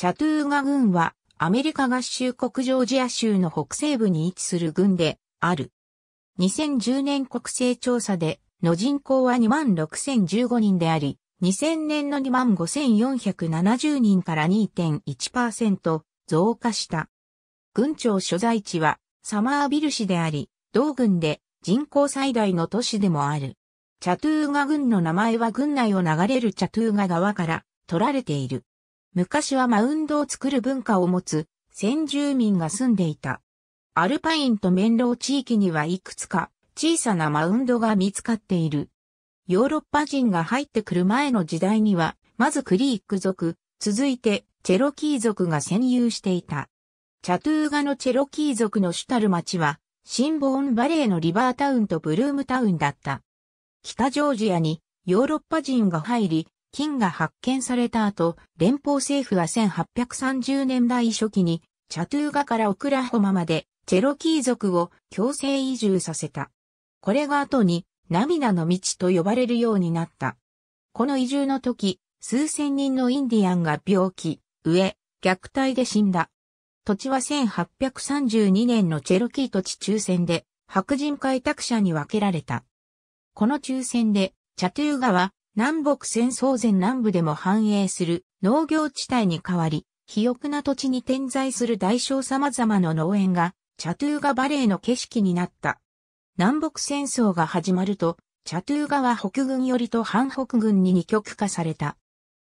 チャトゥーガ軍はアメリカ合衆国ジョージア州の北西部に位置する軍である。2010年国勢調査での人口は26,015人であり、2000年の25,470人から2.1%増加した。軍庁所在地はサマービル市であり、同軍で人口最大の都市でもある。チャトゥーガ軍の名前は軍内を流れるチャトゥーガ川から取られている。昔はマウンドを作る文化を持つ先住民が住んでいた。アルパインと面倒地域にはいくつか小さなマウンドが見つかっている。ヨーロッパ人が入ってくる前の時代には、まずクリーク族、続いてチェロキー族が占有していた。チャトゥーガのチェロキー族の主たる町は、シンボーンバレーのリバータウンとブルームタウンだった。北ジョージアにヨーロッパ人が入り、金が発見された後、連邦政府は1830年代初期に、チャトゥーガからオクラホマまで、チェロキー族を強制移住させた。これが後に、涙の道と呼ばれるようになった。この移住の時、数千人のインディアンが病気、飢え、虐待で死んだ。土地は1832年のチェロキー土地抽選で、白人開拓者に分けられた。この抽選で、チャトゥーガは南北戦争前南部でも繁栄する農業地帯に変わり、肥沃な土地に点在する大小様々の農園が、チャトゥーガバレーの景色になった。南北戦争が始まると、チャトゥーガは北軍寄りと反北軍に二極化された。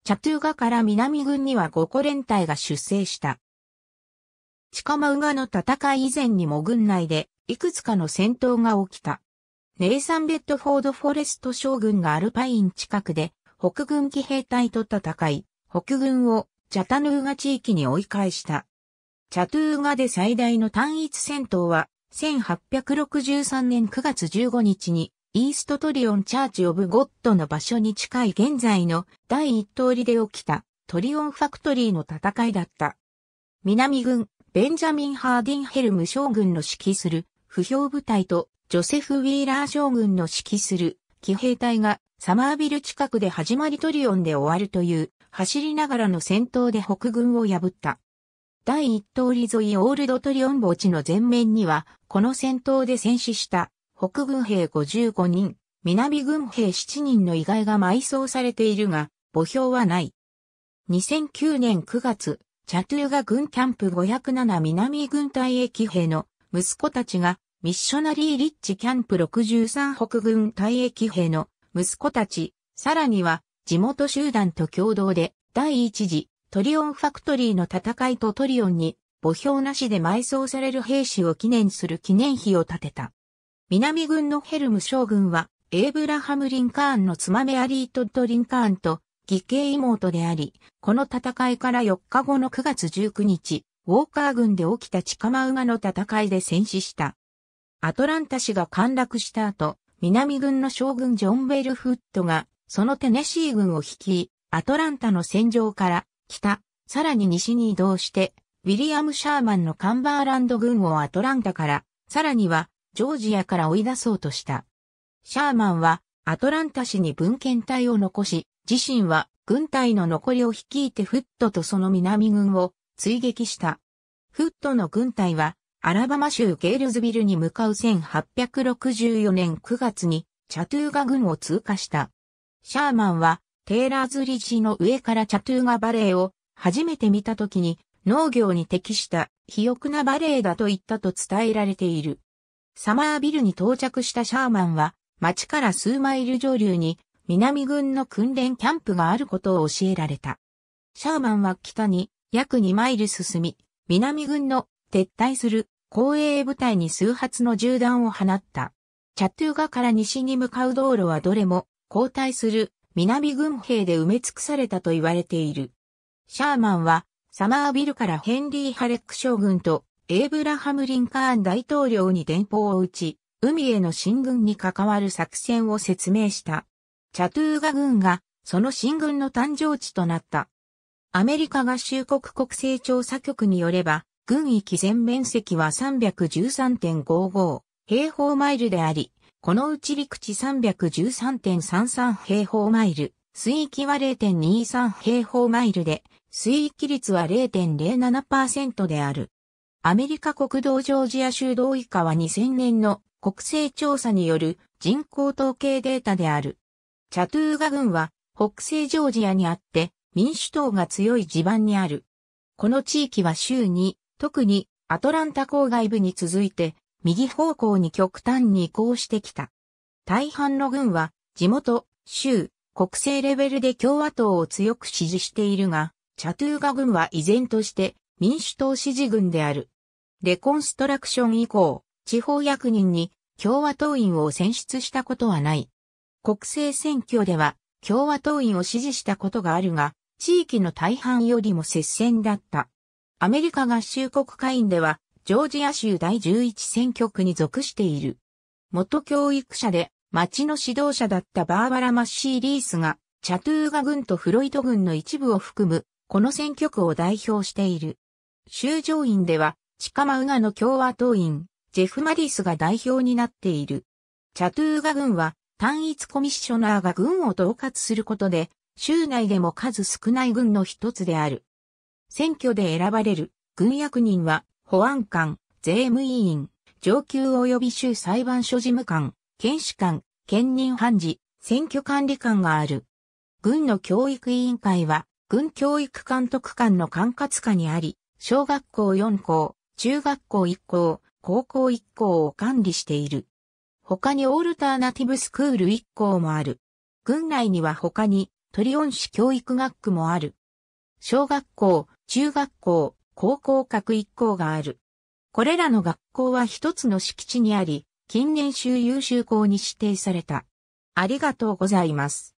チャトゥーガから南軍には五個連隊が出征した。近間マウガの戦い以前にも軍内でいくつかの戦闘が起きた。ネイサン・ベッドフォード・フォレスト将軍がアルパイン近くで、北軍騎兵隊と戦い、北軍をチャタヌーガ地域に追い返した。チャトゥーガで最大の単一戦闘は、1863年9月15日に、イーストトリオンチャーチ・オブ・ゴッドの場所に近い現在の第一通りで起きたトリオンファクトリーの戦いだった。南軍、ベンジャミン・ハーディンヘルム将軍の指揮する不評部隊とジョセフ・ウィーラー将軍の指揮する騎兵隊がサマービル近くで始まりトリオンで終わるという走りながらの戦闘で北軍を破った。第一通り沿いオールドトリオン墓地の前面には、この戦闘で戦死した北軍兵55人、南軍兵7人の遺骸が埋葬されているが、墓標はない。2009年9月、チャトゥーガ軍キャンプ507南軍隊駅兵の息子たちがミッショナリー・リッチ・キャンプ63北軍退役兵の息子たち、さらには地元集団と共同で第一次トリオンファクトリーの戦いとトリオンに墓標なしで埋葬される兵士を記念する記念碑を建てた。南軍のヘルム将軍はエイブラハム・リンカーンの妻メアリー・トッド・リンカーンと義兄妹であり、この戦いから4日後の9月19日、ウォーカー軍で起きた近間馬の戦いで戦死した。アトランタ市が陥落した後、南軍の将軍ジョン・ベルフットが、そのテネシー軍を率い、アトランタの戦場から北、さらに西に移動して、ウィリアム・シャーマンのカンバーランド軍をアトランタから、さらにはジョージアから追い出そうとした。シャーマンはアトランタ市に文献隊を残し、自身は軍隊の残りを率いてフットとその南軍を追撃した。フットの軍隊はアラバマ州ゲールズビルに向かう1864年9月にチャトゥーガ郡を通過した。シャーマンはテーラーズリジの上からチャトゥーガバレーを初めて見た時に農業に適した肥沃なバレーだと言ったと伝えられている。サマービルに到着したシャーマンは町から数マイル上流に南軍の訓練キャンプがあることを教えられた。シャーマンは北に約2マイル進み、南軍の撤退する後衛部隊に数発の銃弾を放った。チャトゥーガから西に向かう道路はどれも後退する南軍兵で埋め尽くされたと言われている。シャーマンはサマービルからヘンリー・ハレック将軍とエイブラハム・リンカーン大統領に電報を打ち、海への進軍に関わる作戦を説明した。チャトゥーガ軍がその進軍の誕生地となった。アメリカ合衆国国勢調査局によれば、軍域全面積は313.55平方マイルであり、このうち陸地313.33平方マイル、水域は0.23平方マイルで、水域率は0.07%である。アメリカ国道ジョージア州道以下は2000年の国勢調査による人口統計データである。チャトゥーガ郡は北西ジョージアにあって民主党が強い地盤にある。この地域は州に特にアトランタ郊外部に続いて右方向に極端に移行してきた。大半の軍は地元、州、国政レベルで共和党を強く支持しているが、チャトゥーガ軍は依然として民主党支持軍である。レコンストラクション以降、地方役人に共和党員を選出したことはない。国政選挙では共和党員を支持したことがあるが、地域の大半よりも接戦だった。アメリカ合衆国会員では、ジョージア州第11選挙区に属している。元教育者で、町の指導者だったバーバラ・マッシー・リースが、チャトゥーガ軍とフロイト軍の一部を含む、この選挙区を代表している。州上院では、チカマウガの共和党員、ジェフ・マリスが代表になっている。チャトゥーガ軍は、単一コミッショナーが軍を統括することで、州内でも数少ない軍の一つである。選挙で選ばれる軍役人は保安官、税務委員、上級及び州裁判所事務官、検視官、兼任判事、選挙管理官がある。軍の教育委員会は、軍教育監督官の管轄下にあり、小学校4校、中学校1校、高校1校を管理している。他にオルターナティブスクール1校もある。軍内には他にトリオン市教育学区もある。小学校、中学校、高校各一校がある。これらの学校は一つの敷地にあり、近年州優秀校に指定された。ありがとうございます。